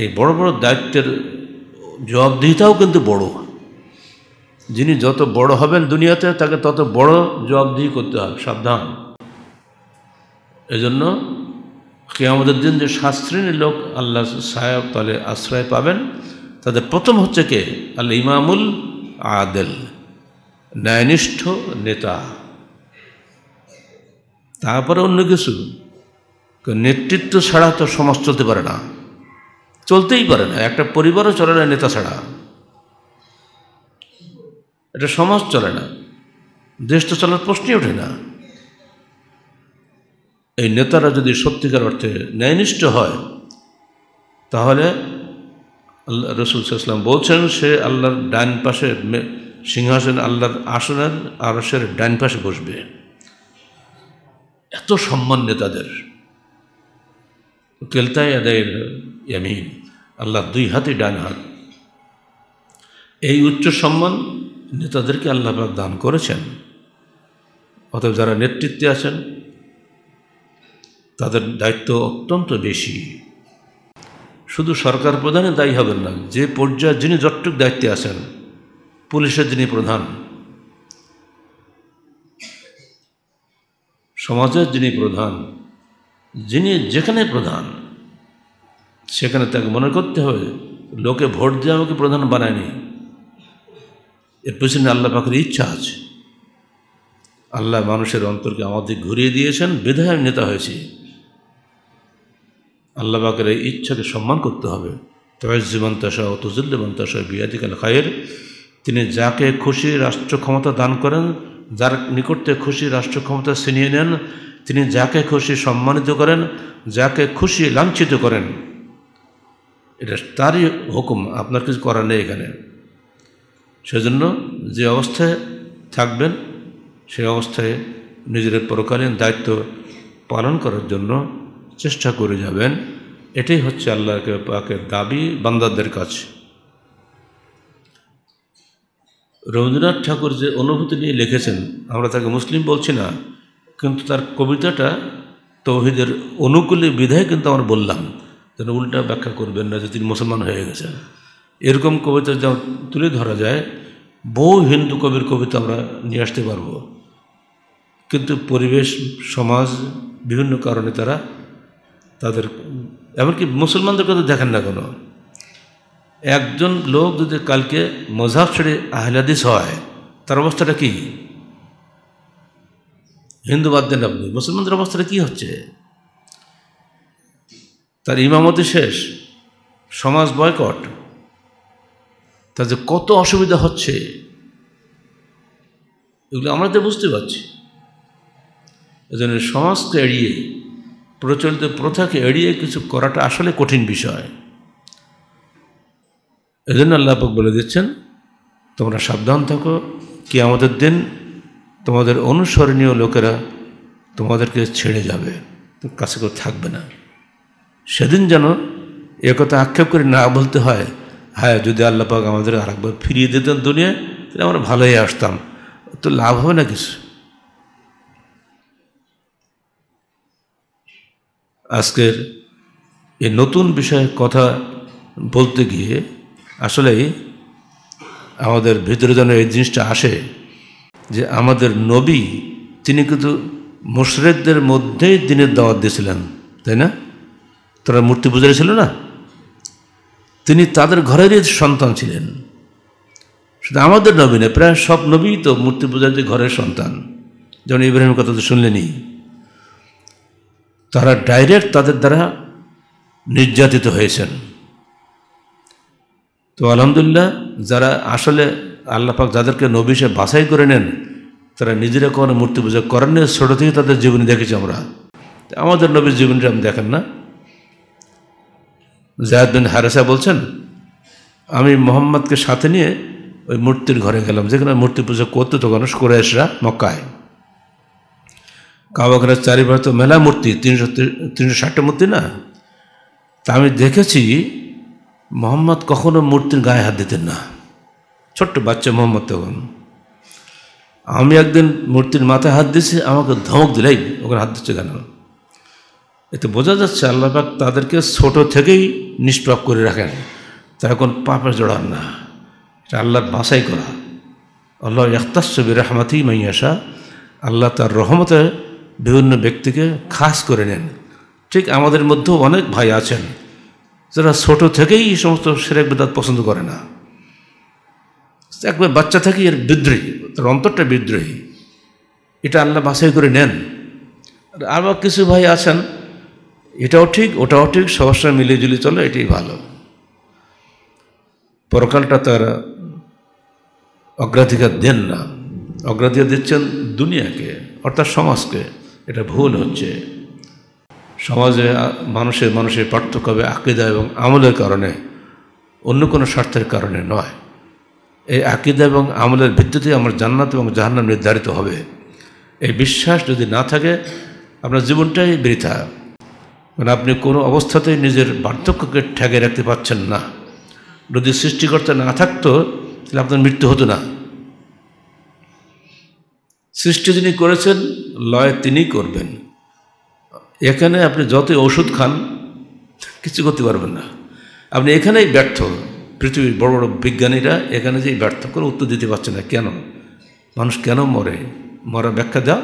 এই বড় বড় দায়িত্বের জবাবদিহিতাও কিন্তু বড় যিনি যত বড় হবেন দুনিয়াতে তাকে তত বড় জবাবদিহি করতে হবে সাবধান এজন্য কেয়ামতের দিন যে শাস্ত্রিনী লোক আল্লাহ সাহেব তাহলে আশ্রয় পাবেন তাদের প্রথম হচ্ছে কে আল ইমামুল আদেল ন্যায়নিষ্ঠ নেতা তারপরে অন্য কিছু নেতৃত্ব ছাড়া তো সমাজ চলতে পারে না চলতেই পারে না একটা পরিবারও চলে না নেতা ছাড়া এটা সমাজ চলে না দেশ তো চলার প্রশ্নই ওঠে না এই নেতারা যদি সত্যিকার অর্থে ন্যায়নিষ্ঠ হয় তাহলে আল্লাহ রসুল ইসলাম বলছেন সে আল্লাহর ডান পাশে সিংহাসন আল্লাহর আসনের আরসের ডান পাশে বসবে এত সম্মান নেতাদের কেলতাই আদায়ের ইয়ামিন আল্লাহ দুই হাতে ডান হাত এই উচ্চ সম্মান নেতাদেরকে আল্লাহ দান করেছেন অতএব যারা নেতৃত্বে আছেন তাদের দায়িত্ব অত্যন্ত বেশি শুধু সরকার প্রধানের দায়ী হবেন না যে পর্যায়ে যিনি যতটুক দায়িত্বে আছেন পুলিশের যিনি প্রধান সমাজের যিনি প্রধান যিনি যেখানে প্রধান সেখানে তাকে মনে করতে হবে লোকে ভোট দিয়ে আমাকে প্রধান বানায়নি এর পেছনে আল্লাহ পাখির ইচ্ছা আছে আল্লাহ মানুষের অন্তরকে আমাদের ঘুরিয়ে দিয়েছেন বিধায়ক নেতা হয়েছে আল্লাহ পাকের এই ইচ্ছাকে সম্মান করতে হবে তয়াজ্জীবন তাসা ও তুজুল্লিবন তাসা বিয়াদিকাল খায়ের তিনি যাকে খুশি রাষ্ট্র ক্ষমতা দান করেন যার নিকটতে খুশি রাষ্ট্র ক্ষমতা ছিনিয়ে নেন তিনি যাকে খুশি সম্মানিত করেন যাকে খুশি লাঞ্ছিত করেন এটা তারই হুকুম আপনার কিছু করার নেই এখানে সেজন্য যে অবস্থায় থাকবেন সে অবস্থায় নিজের পরকালীন দায়িত্ব পালন করার জন্য চেষ্টা করে যাবেন এটাই হচ্ছে আল্লাহকে পাকের দাবি বান্দাদের কাছে রবীন্দ্রনাথ ঠাকুর যে অনুভূতি নিয়ে লিখেছেন আমরা তাকে মুসলিম বলছি না কিন্তু তার কবিতাটা তৌহিদের অনুকূলে বিধায় কিন্তু আমরা বললাম যেন উল্টা ব্যাখ্যা করবেন না যে তিনি মুসলমান হয়ে গেছেন এরকম কবিতা যা তুলে ধরা যায় বহু হিন্দু কবির কবিতা আমরা নিয়ে আসতে পারব কিন্তু পরিবেশ সমাজ বিভিন্ন কারণে তারা তাদের এমনকি মুসলমানদের কথা দেখেন না কোনো একজন লোক যদি কালকে মজাব ছেড়ে আহলাদিস হয় তার অবস্থাটা কি হিন্দু বাদ দেন আপনি মুসলমানদের অবস্থাটা কী হচ্ছে তার ইমামতি শেষ সমাজ বয়কট তার যে কত অসুবিধা হচ্ছে এগুলো আমরা তো বুঝতে পারছি এজন্য সমাজকে এড়িয়ে প্রচলিত প্রথাকে এড়িয়ে কিছু করাটা আসলে কঠিন বিষয় এজন্য আল্লাপক বলে দিচ্ছেন তোমরা সাবধান থাকো কি আমাদের দিন তোমাদের অনুসরণীয় লোকেরা তোমাদেরকে ছেড়ে যাবে কাছে কেউ থাকবে না সেদিন যেন একথা আক্ষেপ করে না বলতে হয় হ্যাঁ যদি আল্লাপাক আমাদের আর একবার ফিরিয়ে দিতেন দুনিয়ায় তাহলে আমরা ভালোই আসতাম তো লাভ হবে না কিছু আজকের এই নতুন বিষয়ে কথা বলতে গিয়ে আসলেই আমাদের ভিতরে যেন এই জিনিসটা আসে যে আমাদের নবী তিনি কিন্তু মুশরেকদের মধ্যেই দিনের দাওয়াত দিয়েছিলেন তাই না তারা মূর্তি পূজারী ছিল না তিনি তাদের ঘরেরই সন্তান ছিলেন শুধু আমাদের নবী না প্রায় সব নবী তো মূর্তি পূজার যে ঘরের সন্তান যেমন ইব্রাহিম কথা তো শুনলেনি তারা ডাইরেক্ট তাদের দ্বারা নির্যাতিত হয়েছেন তো আলহামদুলিল্লাহ যারা আসলে আল্লাপাক যাদেরকে নবীশে বাছাই করে নেন তারা নিজেরা কোনো মূর্তি পূজা করেন ছোটো থেকে তাদের জীবনী দেখেছি আমরা আমাদের নবীর জীবনটা আপনি দেখেন না জায়দিন হারেসা বলছেন আমি মোহাম্মদকে সাথে নিয়ে ওই মূর্তির ঘরে গেলাম যেখানে মূর্তি পুজো করতো তখন কোরেশরা মক্কায় কাবাঘরের চারিপাশে মেলা মূর্তি তিনশো তিনশো ষাটটা মূর্তি না তা আমি দেখেছি মোহাম্মদ কখনো মূর্তির গায়ে হাত দিতেন না ছোট্ট বাচ্চা মোহাম্মদ তখন আমি একদিন মূর্তির মাথায় হাত দিয়েছি আমাকে ধমক দিলেই ওখানে হাত দিচ্ছে কেন এতে বোঝা যাচ্ছে আল্লাহাক তাদেরকে ছোট থেকেই নিষ্প্রাপ করে রাখেন তারা কোন পাপে জড়ান না এটা আল্লাহর বাসাই করা আল্লাহ ইখতাসবির রহমাতি মাইয়াশা আল্লাহ তার রহমতে বিভিন্ন ব্যক্তিকে খাস করে নেন ঠিক আমাদের মধ্যেও অনেক ভাই আছেন যারা ছোট থেকেই এই সমস্ত সেরেক বেদাত পছন্দ করে না একবার বাচ্চা থেকে এর বিদ্রোহী তার অন্তরটা বিদ্রোহী এটা আল্লাহ বাছাই করে নেন আবার কিছু ভাই আছেন এটাও ঠিক ওটাও ঠিক সবার সঙ্গে মিলিয়ে জুলি চলে এটাই ভালো পরকালটা তারা অগ্রাধিকার দেন না অগ্রাধিকার দিচ্ছেন দুনিয়াকে অর্থাৎ সমাজকে এটা ভুল হচ্ছে সমাজে মানুষের মানুষের পার্থক্য হবে আকিদা এবং আমলের কারণে অন্য কোনো স্বার্থের কারণে নয় এই আকিদা এবং আমলের ভিত্তিতে আমার জান্নাত এবং জাহান্নাম নির্ধারিত হবে এই বিশ্বাস যদি না থাকে আপনার জীবনটাই বৃথা মানে আপনি কোনো অবস্থাতেই নিজের বার্ধক্যকে ঠেকে রাখতে পারছেন না যদি সৃষ্টিকর্তা না থাকতো তাহলে আপনার মৃত্যু হতো না সৃষ্টি যিনি করেছেন লয় তিনি করবেন এখানে আপনি যতই ওষুধ খান কিছু করতে পারবেন না আপনি এখানেই ব্যর্থ পৃথিবীর বড় বড় বিজ্ঞানীরা এখানে যেই ব্যর্থ করে উত্তর দিতে পারছে না কেন মানুষ কেন মরে মরা ব্যাখ্যা দাও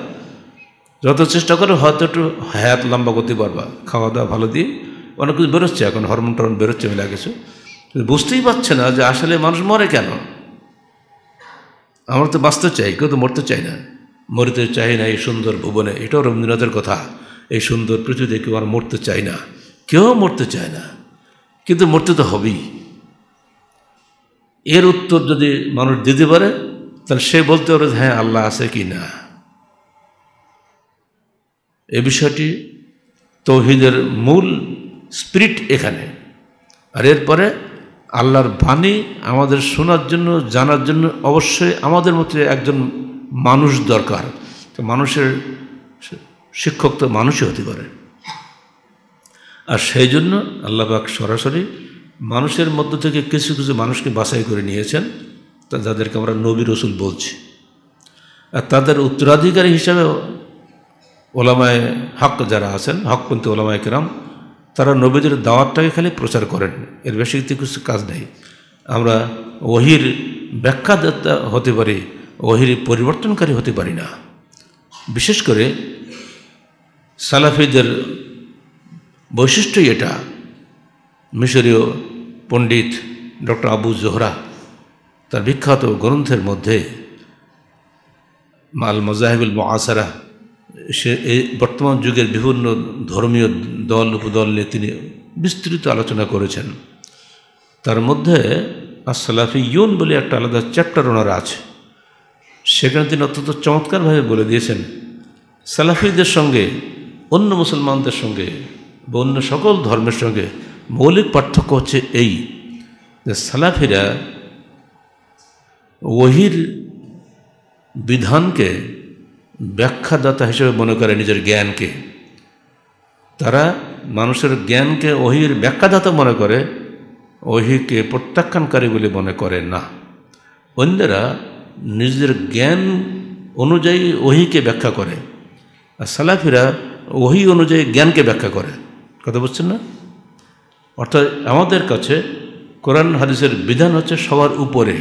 যত চেষ্টা করে হয়তো একটু হ্যাত লম্বা করতে পারবা খাওয়া দাওয়া ভালো দিয়ে অনেক কিছু বেরোচ্ছে এখন হরমোন টরমোন বেরোচ্ছে মিলা কিছু বুঝতেই পারছে না যে আসলে মানুষ মরে কেন আমরা তো বাঁচতে চাই কেউ তো মরতে চাই না মরতে চাই না এই সুন্দর ভুবনে এটাও রবীন্দ্রনাথের কথা এই সুন্দর পৃথিবীতে কেউ আর মরতে চায় না কেউ মরতে চায় না কিন্তু মরতে তো হবেই এর উত্তর যদি মানুষ দিতে পারে তাহলে সে বলতে পারে হ্যাঁ আল্লাহ আছে কি না এ বিষয়টি তৌহিদের মূল স্পিরিট এখানে আর এরপরে আল্লাহর বাণী আমাদের শোনার জন্য জানার জন্য অবশ্যই আমাদের মধ্যে একজন মানুষ দরকার তো মানুষের শিক্ষক তো মানুষই হতে পারে আর সেই জন্য আল্লাহবাক সরাসরি মানুষের মধ্য থেকে কিছু কিছু মানুষকে বাছাই করে নিয়েছেন তা যাদেরকে আমরা নবী রসুল বলছি আর তাদের উত্তরাধিকারী হিসাবে ওলামায় হক যারা আছেন হকপন্থী ওলামায় কেরাম তারা নবীদের দাওয়াতটাকে খালি প্রচার করেন এর বেশি কিছু কাজ নেই আমরা ওহির ব্যাখ্যা হতে পারি ওহির পরিবর্তনকারী হতে পারি না বিশেষ করে সালাফিদের বৈশিষ্ট্যই এটা মিশরীয় পণ্ডিত ডক্টর আবু জোহরা তার বিখ্যাত গ্রন্থের মধ্যে মাল মজাহিবুল মাসারা সে এই বর্তমান যুগের বিভিন্ন ধর্মীয় দল উপদল নিয়ে তিনি বিস্তৃত আলোচনা করেছেন তার মধ্যে আসলাফি ইউন বলে একটা আলাদা চ্যাপ্টার ওনারা আছে সেখানে তিনি অত্যন্ত চমৎকারভাবে বলে দিয়েছেন সালাফিদের সঙ্গে অন্য মুসলমানদের সঙ্গে বা অন্য সকল ধর্মের সঙ্গে মৌলিক পার্থক্য হচ্ছে এই যে সালাফিরা ওহির বিধানকে ব্যাখ্যাদাতা হিসেবে মনে করে নিজের জ্ঞানকে তারা মানুষের জ্ঞানকে ওহির ব্যাখ্যাদাতা মনে করে ওহিকে প্রত্যাখ্যানকারী বলে মনে করে না অন্যরা নিজেদের জ্ঞান অনুযায়ী ওহিকে ব্যাখ্যা করে আর সালাফিরা ওহি অনুযায়ী জ্ঞানকে ব্যাখ্যা করে কথা বুঝছেন না অর্থাৎ আমাদের কাছে কোরআন হাদিসের বিধান হচ্ছে সবার উপরে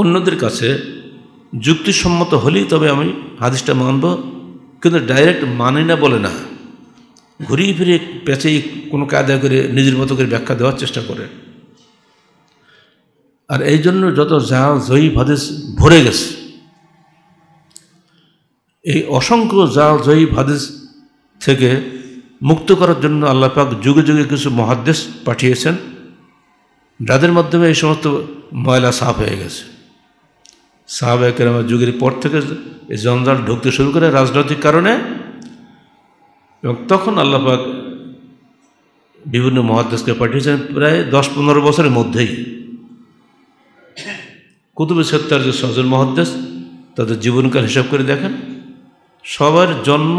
অন্যদের কাছে যুক্তিসম্মত হলেই তবে আমি হাদিসটা মানব কিন্তু ডাইরেক্ট মানে না বলে না ঘুরিয়ে ফিরে পেঁচেই কোনো কায়দা করে নিজের মতো করে ব্যাখ্যা দেওয়ার চেষ্টা করে আর এই জন্য যত জাহা জয়ী হাদিস ভরে গেছে এই অসংখ্য জাহা জয়ী হাদিস থেকে মুক্ত করার জন্য আল্লাহ পাক যুগে যুগে কিছু মহাদ্দেশ পাঠিয়েছেন যাদের মাধ্যমে এই সমস্ত ময়লা সাফ হয়ে গেছে সাহাবে কেরামের যুগের পর থেকে এই জঞ্জাল ঢুকতে শুরু করে রাজনৈতিক কারণে এবং তখন আল্লাপাক বিভিন্ন মহাদেশকে পাঠিয়েছেন প্রায় দশ পনেরো বছরের মধ্যেই কুতুবে সত্তার যে সজন মহাদ্দেশ তাদের জীবনকাল হিসাব করে দেখেন সবার জন্ম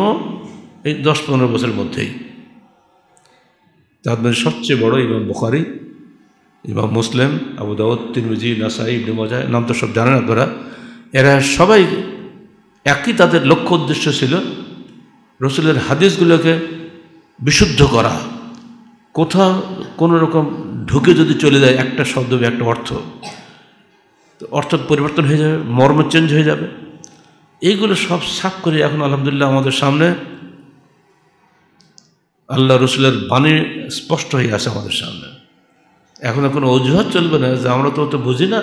এই দশ পনেরো বছরের মধ্যেই তার মধ্যে মানে সবচেয়ে বড় ইমাম বুখারি ইমাম মুসলিম আবু দাউদ তিরমিজি নাসাই ইবনে মজা নাম তো সব জানেন আপনারা এরা সবাই একই তাদের লক্ষ্য উদ্দেশ্য ছিল রসুলের হাদিসগুলোকে বিশুদ্ধ করা কোথাও কোনো রকম ঢুকে যদি চলে যায় একটা শব্দ বা একটা অর্থ তো অর্থ পরিবর্তন হয়ে যাবে মর্ম চেঞ্জ হয়ে যাবে এইগুলো সব সাফ করে এখন আলহামদুলিল্লাহ আমাদের সামনে আল্লাহ রসুলের বাণী স্পষ্ট হয়ে আছে আমাদের সামনে এখন কোনো অজুহাত চলবে না যে আমরা তো অত বুঝি না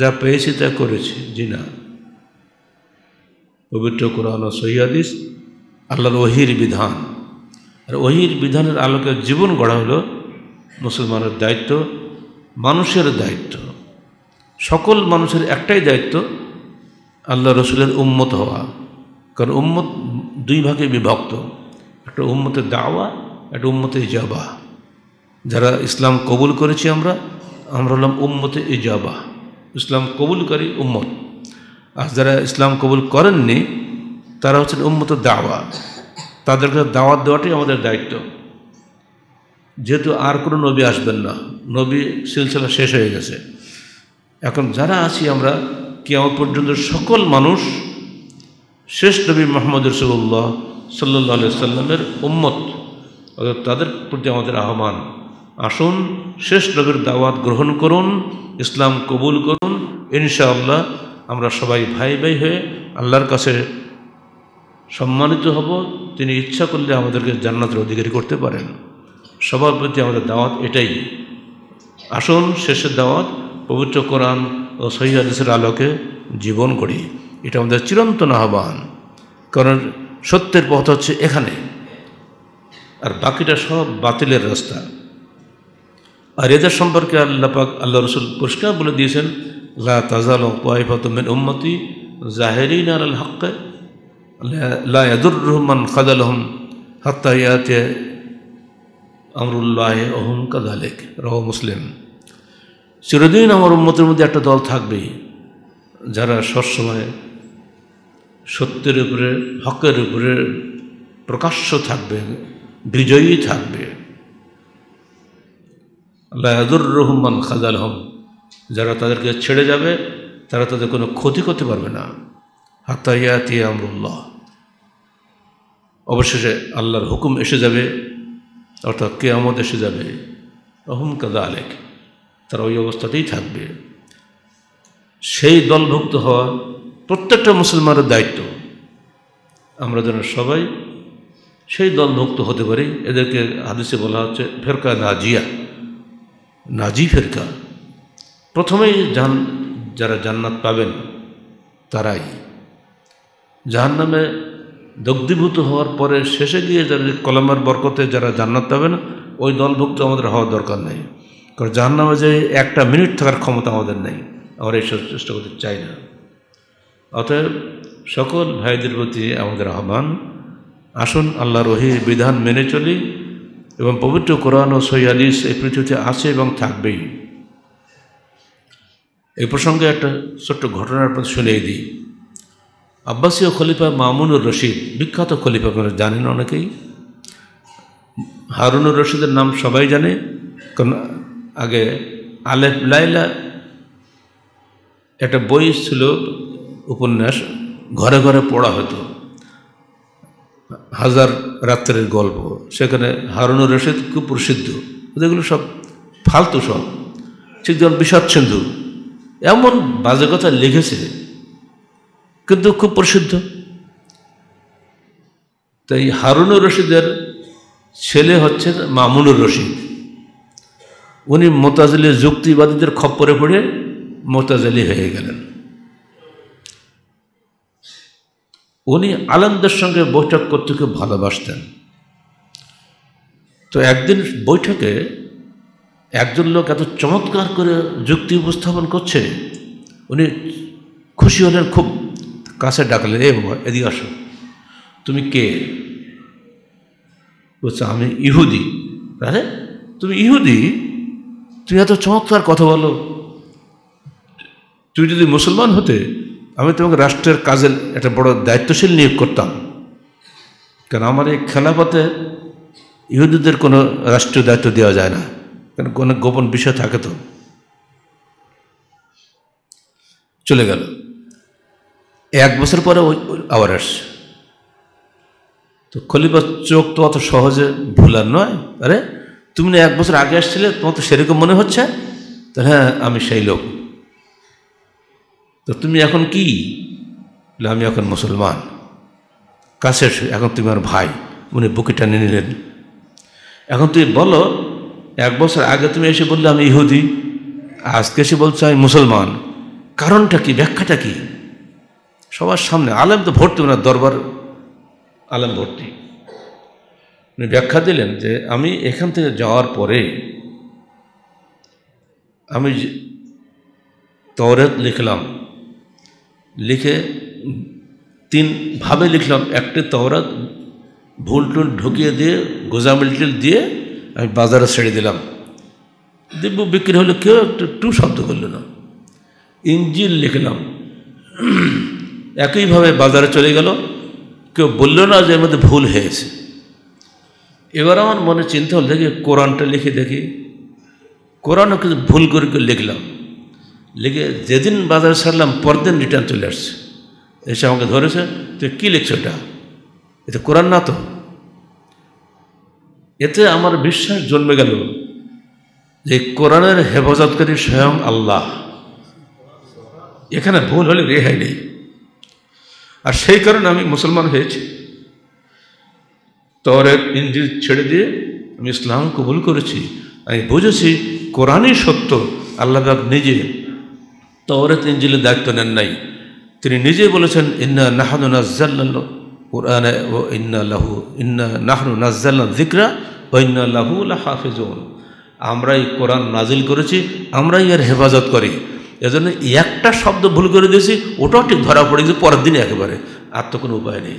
যা পেয়েছি তা করেছি জি না পবিত্র কোরআন ও সহিদিস আল্লাহর ওহির বিধান আর ওহির বিধানের আলোকে জীবন গড়া হলো মুসলমানের দায়িত্ব মানুষের দায়িত্ব সকল মানুষের একটাই দায়িত্ব আল্লাহ রসুলের উম্মত হওয়া কারণ উম্মত দুই ভাগে বিভক্ত একটা উম্মতের দাওয়া একটা উম্মতে ইজাবা যারা ইসলাম কবুল করেছি আমরা আমরা হলাম উম্মতে ইজাবা ইসলাম কবুলকারী উম্মত আর যারা ইসলাম কবুল করেননি তারা হচ্ছেন উম্মত দাওয়া তাদেরকে দাওয়াত দেওয়াটাই আমাদের দায়িত্ব যেহেতু আর কোনো নবী আসবেন না নবী সিলসিলা শেষ হয়ে গেছে এখন যারা আছি আমরা কেমন পর্যন্ত সকল মানুষ শেষ নবী মোহাম্মদ রসুল্লাহ সাল্লাহ সাল্লামের উম্মত অর্থাৎ তাদের প্রতি আমাদের আহ্বান আসুন শেষ নবীর দাওয়াত গ্রহণ করুন ইসলাম কবুল করুন ইনশাআল্লাহ আমরা সবাই ভাই ভাই হয়ে আল্লাহর কাছে সম্মানিত হব তিনি ইচ্ছা করলে আমাদেরকে জান্নাতের অধিকারী করতে পারেন সবার প্রতি আমাদের দাওয়াত এটাই আসুন শেষের দাওয়াত পবিত্র কোরআন ও সহিদের আলোকে জীবন করি এটা আমাদের চিরন্তন আহ্বান কারণ সত্যের পথ হচ্ছে এখানে আর বাকিটা সব বাতিলের রাস্তা আর এদের সম্পর্কে আল্লাপাক আল্লাহ রসুল পুরস্কার বলে দিয়েছেন লা তাজাল কোয়াইফাতমিন উম্মতি জাহেরিন আর আল হক লাদুর রহমান খাদ আলহম হত্তায়াত আমরুল্লাহ অহম কাদালেক রহ মুসলিম চিরদিন আমার উন্মতের মধ্যে একটা দল থাকবে যারা সবসময় সত্যের উপরে হকের উপরে প্রকাশ্য থাকবে বিজয়ী থাকবে লায়াদুর রহমান খাজাল হম যারা তাদেরকে ছেড়ে যাবে তারা তাদের কোনো ক্ষতি করতে পারবে না হাতাইয়াতি আমরুল্লাহ অবশেষে আল্লাহর হুকুম এসে যাবে অর্থাৎ কেয়ামত এসে যাবে অহম কাদা আলেক তারা ওই অবস্থাতেই থাকবে সেই দলভুক্ত হওয়া প্রত্যেকটা মুসলমানের দায়িত্ব আমরা যেন সবাই সেই দলভুক্ত হতে পারি এদেরকে হাদিসে বলা হচ্ছে ফেরকা নাজিয়া নাজি ফেরকা প্রথমেই জান যারা জান্নাত পাবেন তারাই জাহান নামে দগ্ধীভূত হওয়ার পরে শেষে গিয়ে যারা কলমের বরকতে যারা জান্নাত পাবেন ওই দলভুক্ত আমাদের হওয়ার দরকার নেই কারণ জাহান্নামে যে একটা মিনিট থাকার ক্ষমতা আমাদের নেই আমরা এইসব চেষ্টা করতে চাই না অতএব সকল ভাইদের প্রতি আমাদের আহ্বান আসুন আল্লাহ রহির বিধান মেনে চলি এবং পবিত্র কোরআন ও সৈয়ালিস এই পৃথিবীতে আছে এবং থাকবেই এই প্রসঙ্গে একটা ছোট্ট ঘটনার প্রতি শুনিয়ে দিই আব্বাসীয় খলিফা মামুনুর রশিদ বিখ্যাত খলিফা আপনারা জানেন অনেকেই হারুনুর রশিদের নাম সবাই জানে কারণ আগে আলেফ লাইলা একটা বই ছিল উপন্যাস ঘরে ঘরে পড়া হতো হাজার রাত্রের গল্প সেখানে হারুনুর রশিদ খুব প্রসিদ্ধ যেগুলো সব ফালতু সব ঠিক যেমন বিষাচ্ছেন্দু এমন বাজে কথা লিখেছে কিন্তু খুব প্রসিদ্ধ তাই হারুন রশিদের ছেলে হচ্ছেন মামুনুর রশিদ উনি মোতাজলি যুক্তিবাদীদের খপ্পরে পড়ে মোতাজলি হয়ে গেলেন উনি আলমদের সঙ্গে বৈঠক করতে খুব ভালোবাসতেন তো একদিন বৈঠকে একজন লোক এত চমৎকার করে যুক্তি উপস্থাপন করছে উনি খুশি হলেন খুব কাছে ডাকলেন এ বাবা এদিকে আসো তুমি কে বলছে আমি ইহুদি আরে তুমি ইহুদি তুই এত চমৎকার কথা বলো তুই যদি মুসলমান হতে আমি তোমাকে রাষ্ট্রের কাজের একটা বড় দায়িত্বশীল নিয়োগ করতাম কারণ আমার এই খেলাপথে ইহুদুদের কোনো রাষ্ট্রীয় দায়িত্ব দেওয়া যায় না কারণ কোনো গোপন বিষয় থাকে তো চলে গেল এক বছর পরে ওই আবার আসছে তো খলিফার চোখ তো অত সহজে ভুলার নয় আরে তুমি না এক বছর আগে আসছিলে তোমার তো সেরকম মনে হচ্ছে তো হ্যাঁ আমি সেই লোক তো তুমি এখন কি আমি এখন মুসলমান কাছে এখন তুমি আমার ভাই উনি বুকে টানে নিলেন এখন তুমি বলো এক বছর আগে তুমি এসে বললে আমি ইহুদি আজকে এসে বলছো আমি মুসলমান কারণটা কি ব্যাখ্যাটা কি সবার সামনে আলেম তো ভর্তি ওনার দরবার আলেম ভর্তি উনি ব্যাখ্যা দিলেন যে আমি এখান থেকে যাওয়ার পরে আমি তওরেত লিখলাম লিখে তিন ভাবে লিখলাম একটি তওরাত ভুল টুল ঢুকিয়ে দিয়ে গোজামিলটিল দিয়ে আমি বাজারে ছেড়ে দিলাম দিব্য বিক্রি হলে কেউ একটু টু শব্দ করলো না ইঞ্জিল লিখলাম একইভাবে বাজারে চলে গেল কেউ বললো না যে এর মধ্যে ভুল হয়েছে এবার আমার মনে চিন্তা হল দেখি কোরআনটা লিখে দেখি কোরআনও কিছু ভুল করে করে লিখলাম লিখে যেদিন বাজার সারলাম পরদিন রিটার্ন চলে আসছে এসে আমাকে ধরেছে তুই কী লিখছো এটা এতে কোরআন না তো এতে আমার বিশ্বাস জন্মে গেল যে কোরআনের হেফাজতকারী স্বয়ং আল্লাহ এখানে ভুল হলে রেহাই নেই আর সেই কারণে আমি মুসলমান হয়েছি তোরের ইঞ্জিল ছেড়ে দিয়ে আমি ইসলাম কবুল করেছি আমি বুঝেছি কোরআনই সত্য আল্লাহ নিজে তওরেত ইঞ্জিলের দায়িত্ব নেন নাই তিনি নিজে বলেছেন ইন্না নাহানু নাজ্জাল্লাহ কোরআনে ও ইন্না লাহু ইন্না নাহানু নাজ্জাল্লাহ জিকরা ও ইন্না লাহু হাফিজ আমরাই কোরআন নাজিল করেছি আমরাই এর হেফাজত করি এজন্য একটা শব্দ ভুল করে দিয়েছি ওটাও ঠিক ধরা পড়ে গেছে পরের দিন একেবারে আর তো কোনো উপায় নেই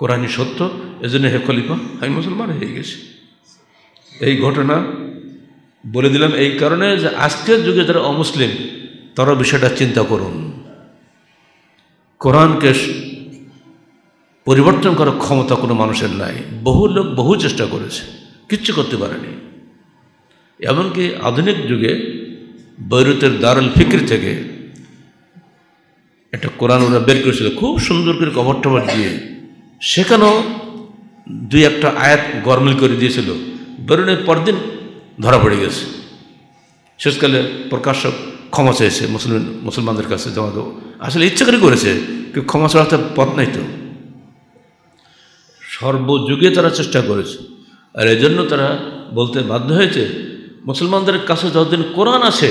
কোরআনই সত্য এজন্য হে খলিফা আমি মুসলমান হয়ে গেছি এই ঘটনা বলে দিলাম এই কারণে যে আজকের যুগে যারা অমুসলিম তারা বিষয়টা চিন্তা করুন কোরআনকে পরিবর্তন করার ক্ষমতা কোনো মানুষের নাই বহু লোক বহু চেষ্টা করেছে কিচ্ছু করতে পারেনি এমনকি আধুনিক যুগে বৈরুতের দারুল ফিক্রি থেকে একটা কোরআন ওরা বের করেছিল খুব সুন্দর করে কভার টভার দিয়ে সেখানেও দুই একটা আয়াত গরমিল করে দিয়েছিল বেরোনের পরদিন ধরা পড়ে গেছে শেষকালে প্রকাশক ক্ষমা চেয়েছে মুসলিম মুসলমানদের কাছে জমা দেব আসলে ইচ্ছা করে করেছে কেউ ক্ষমা ছাড়া তার পথ নাই তো সর্বযুগে তারা চেষ্টা করেছে আর এই জন্য তারা বলতে বাধ্য হয়েছে মুসলমানদের কাছে যতদিন কোরআন আছে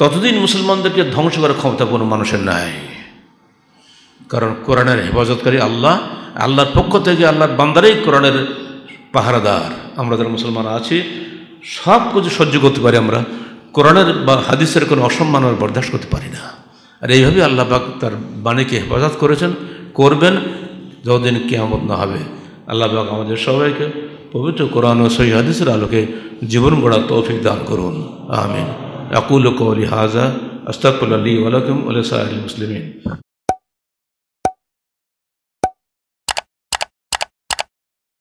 ততদিন মুসলমানদেরকে ধ্বংস করার ক্ষমতা কোনো মানুষের নাই কারণ কোরআনের হেফাজতকারী আল্লাহ আল্লাহর পক্ষ থেকে আল্লাহর বান্দারেই কোরআনের পাহারাদার আমরা যারা মুসলমান আছি সব কিছু সহ্য করতে পারি আমরা কোরআনের বা হাদিসের কোনো অসম্মান আমরা বরদাস্ত করতে পারি না আর এইভাবে আল্লাহ পাক তার বাণীকে হেফাজত করেছেন করবেন যতদিন কেয়ামত না হবে আল্লাহ পাক আমাদের সবাইকে পবিত্র কোরআন ও সহি হাদিসের আলোকে জীবন গড়া তৌফিক দান করুন আমিন আকুল কৌলি হাজা আস্তাকুল্লা আলী ওয়ালাকুম আলসাহ মুসলিমিন